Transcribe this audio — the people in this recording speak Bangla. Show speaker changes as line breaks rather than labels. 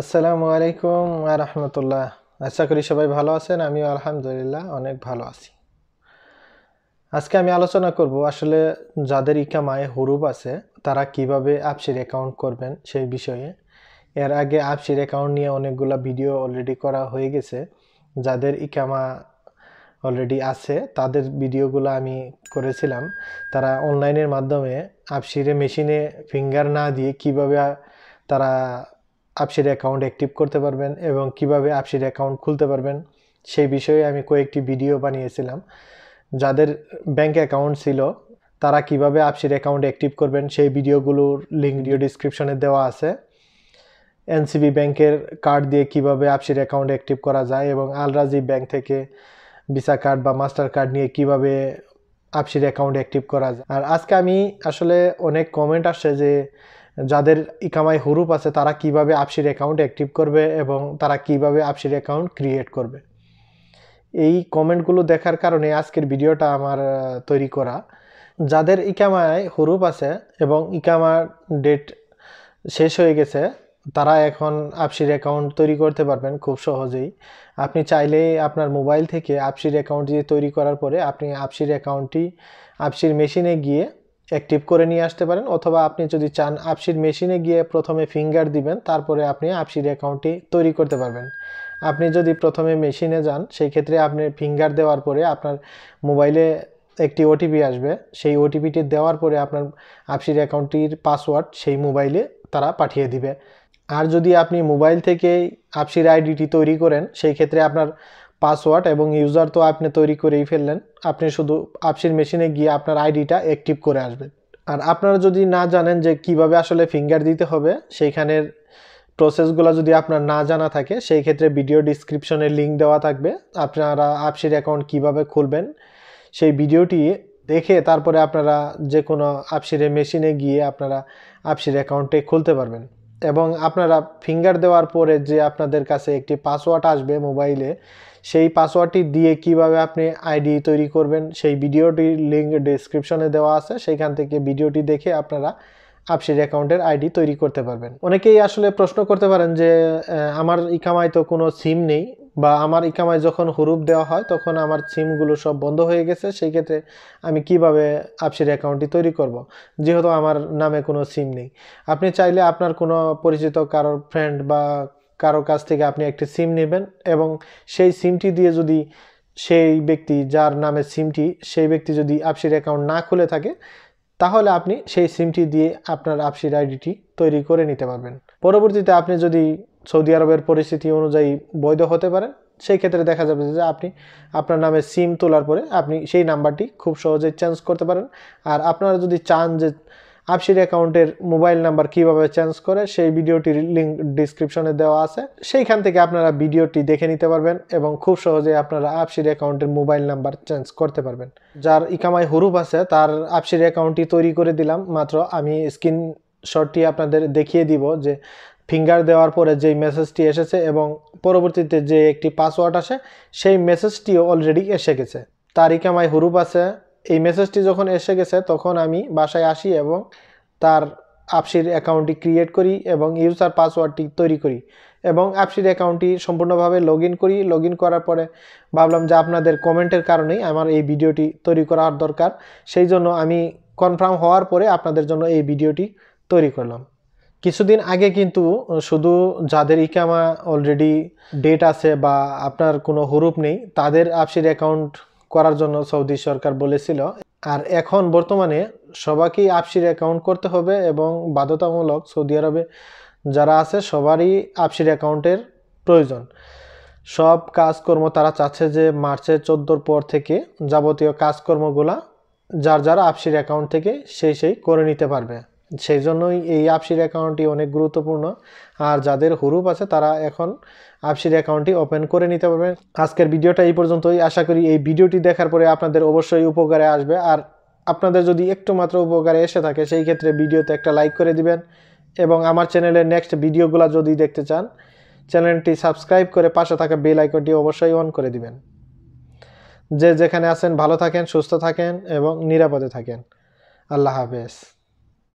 আসসালামু আলাইকুম আর রহমতুল্লাহ আশা করি সবাই ভালো আছেন আমিও আলহামদুলিল্লাহ অনেক ভালো আছি আজকে আমি আলোচনা করব আসলে যাদের ইকামায় হরুপ আছে তারা কিভাবে আপসির অ্যাকাউন্ট করবেন সেই বিষয়ে এর আগে আপসির অ্যাকাউন্ট নিয়ে অনেকগুলো ভিডিও অলরেডি করা হয়ে গেছে যাদের ইকামা অলরেডি আছে তাদের ভিডিওগুলো আমি করেছিলাম তারা অনলাইনের মাধ্যমে আপসিরে মেশিনে ফিঙ্গার না দিয়ে কিভাবে তারা আপসির অ্যাকাউন্ট অ্যাক্টিভ করতে পারবেন এবং কিভাবে আপসির অ্যাকাউন্ট খুলতে পারবেন সেই বিষয়ে আমি কয়েকটি ভিডিও বানিয়েছিলাম যাদের ব্যাংক অ্যাকাউন্ট ছিল তারা কিভাবে আপসির অ্যাকাউন্ট অ্যাক্টিভ করবেন সেই ভিডিওগুলোর লিঙ্ক ভিডিও ডিসক্রিপশনে দেওয়া আছে এনসিবি ব্যাংকের কার্ড দিয়ে কিভাবে আপসির অ্যাকাউন্ট অ্যাক্টিভ করা যায় এবং আলরাজি ব্যাংক থেকে ভিসা কার্ড বা মাস্টার কার্ড নিয়ে কিভাবে আপসির অ্যাকাউন্ট অ্যাক্টিভ করা যায় আর আজকে আমি আসলে অনেক কমেন্ট আসছে যে যাদের ইকামায় হুরুপ আছে তারা কিভাবে আপসির অ্যাকাউন্ট অ্যাক্টিভ করবে এবং তারা কিভাবে আপসির অ্যাকাউন্ট ক্রিয়েট করবে এই কমেন্টগুলো দেখার কারণে আজকের ভিডিওটা আমার তৈরি করা যাদের ইকামায় হুরুপ আছে এবং ইকামার ডেট শেষ হয়ে গেছে তারা এখন আপসির অ্যাকাউন্ট তৈরি করতে পারবেন খুব সহজেই আপনি চাইলে আপনার মোবাইল থেকে আপসির অ্যাকাউন্ট দিয়ে তৈরি করার পরে আপনি আপসির অ্যাকাউন্টটি আপসির মেশিনে গিয়ে অ্যাক্টিভ করে নিয়ে আসতে পারেন অথবা আপনি যদি চান আপসির মেশিনে গিয়ে প্রথমে ফিঙ্গার দিবেন তারপরে আপনি আপসির অ্যাকাউন্টটি তৈরি করতে পারবেন আপনি যদি প্রথমে মেশিনে যান সেই ক্ষেত্রে আপনি ফিঙ্গার দেওয়ার পরে আপনার মোবাইলে একটি ওটিপি আসবে সেই ওটিপিটি দেওয়ার পরে আপনার আপসির অ্যাকাউন্টটির পাসওয়ার্ড সেই মোবাইলে তারা পাঠিয়ে দিবে আর যদি আপনি মোবাইল থেকেই আপসির আইডিটি তৈরি করেন সেই ক্ষেত্রে আপনার পাসওয়ার্ড এবং ইউজার তো আপনি তৈরি করেই ফেললেন আপনি শুধু আপসির মেশিনে গিয়ে আপনার আইডিটা অ্যাক্টিভ করে আসবেন আর আপনারা যদি না জানেন যে কিভাবে আসলে ফিঙ্গার দিতে হবে সেইখানের প্রসেসগুলো যদি আপনার না জানা থাকে সেই ক্ষেত্রে ভিডিও ডিসক্রিপশনে লিঙ্ক দেওয়া থাকবে আপনারা আপসির অ্যাকাউন্ট কিভাবে খুলবেন সেই ভিডিওটি দেখে তারপরে আপনারা যে কোনো আপসিরে মেশিনে গিয়ে আপনারা আপসির অ্যাকাউন্টে খুলতে পারবেন এবং আপনারা ফিঙ্গার দেওয়ার পরে যে আপনাদের কাছে একটি পাসওয়ার্ড আসবে মোবাইলে সেই পাসওয়ার্ডটি দিয়ে কিভাবে আপনি আইডি তৈরি করবেন সেই ভিডিওটির লিঙ্ক ডিসক্রিপশনে দেওয়া আছে সেইখান থেকে ভিডিওটি দেখে আপনারা আপসির অ্যাকাউন্টের আইডি তৈরি করতে পারবেন অনেকেই আসলে প্রশ্ন করতে পারেন যে আমার ইকামায় তো কোনো সিম নেই বা আমার ইকামায় যখন হুরুপ দেওয়া হয় তখন আমার সিমগুলো সব বন্ধ হয়ে গেছে সেই ক্ষেত্রে আমি কিভাবে আপসির অ্যাকাউন্টটি তৈরি করব। যেহেতু আমার নামে কোনো সিম নেই আপনি চাইলে আপনার কোনো পরিচিত কারোর ফ্রেন্ড বা কারো কাছ থেকে আপনি একটি সিম নেবেন এবং সেই সিমটি দিয়ে যদি সেই ব্যক্তি যার নামে সিমটি সেই ব্যক্তি যদি আপসির অ্যাকাউন্ট না খুলে থাকে তাহলে আপনি সেই সিমটি দিয়ে আপনার আপসির আইডিটি তৈরি করে নিতে পারবেন পরবর্তীতে আপনি যদি সৌদি আরবের পরিস্থিতি অনুযায়ী বৈধ হতে পারেন সেই ক্ষেত্রে দেখা যাবে যে আপনি আপনার নামে সিম তোলার পরে আপনি সেই নাম্বারটি খুব সহজেই চেঞ্জ করতে পারেন আর আপনারা যদি চান যে আপসির অ্যাকাউন্টের মোবাইল নাম্বার কিভাবে চেঞ্জ করে সেই ভিডিওটির লিঙ্ক ডিসক্রিপশনে দেওয়া আছে সেইখান থেকে আপনারা ভিডিওটি দেখে নিতে পারবেন এবং খুব সহজে আপনারা আপসির অ্যাকাউন্টের মোবাইল নাম্বার চেঞ্জ করতে পারবেন যার ইকামাই হুরুপ আছে তার আপসির অ্যাকাউন্টটি তৈরি করে দিলাম মাত্র আমি স্ক্রিন শটটি আপনাদের দেখিয়ে দিব যে ফিঙ্গার দেওয়ার পরে যেই মেসেজটি এসেছে এবং পরবর্তীতে যে একটি পাসওয়ার্ড আসে সেই মেসেজটিও অলরেডি এসে গেছে তার ইকামাই হুরুপ আছে এই মেসেজটি যখন এসে গেছে তখন আমি বাসায় আসি এবং তার আপসির অ্যাকাউন্টটি ক্রিয়েট করি এবং ইউজার পাসওয়ার্ডটি তৈরি করি এবং আপসির অ্যাকাউন্টটি সম্পূর্ণভাবে লগ করি লগ করার পরে ভাবলাম যে আপনাদের কমেন্টের কারণেই আমার এই ভিডিওটি তৈরি করার দরকার সেই জন্য আমি কনফার্ম হওয়ার পরে আপনাদের জন্য এই ভিডিওটি তৈরি করলাম কিছুদিন আগে কিন্তু শুধু যাদের ইকামা অলরেডি ডেট আছে বা আপনার কোনো হরুপ নেই তাদের আপসির অ্যাকাউন্ট করার জন্য সৌদি সরকার বলেছিল আর এখন বর্তমানে সবাইকেই আপসির অ্যাকাউন্ট করতে হবে এবং বাধ্যতামূলক সৌদি আরবে যারা আছে সবারই আপসির অ্যাকাউন্টের প্রয়োজন সব কাজকর্ম তারা চাচ্ছে যে মার্চের চোদ্দোর পর থেকে যাবতীয় কাজকর্মগুলা যার যার আপসির অ্যাকাউন্ট থেকে সেই সেই করে নিতে পারবে সেই জন্যই এই আপসির অ্যাকাউন্টটি অনেক গুরুত্বপূর্ণ আর যাদের হুরুপ আছে তারা এখন আপসির অ্যাকাউন্টটি ওপেন করে নিতে পারবেন আজকের ভিডিওটা এই পর্যন্তই আশা করি এই ভিডিওটি দেখার পরে আপনাদের অবশ্যই উপকারে আসবে আর আপনাদের যদি একটু মাত্র উপকারে এসে থাকে সেই ক্ষেত্রে ভিডিওতে একটা লাইক করে দিবেন এবং আমার চ্যানেলের নেক্সট ভিডিওগুলো যদি দেখতে চান চ্যানেলটি সাবস্ক্রাইব করে পাশে থাকা বেল আইকনটি অবশ্যই অন করে দিবেন যে যেখানে আছেন ভালো থাকেন সুস্থ থাকেন এবং নিরাপদে থাকেন আল্লাহ হাফেজ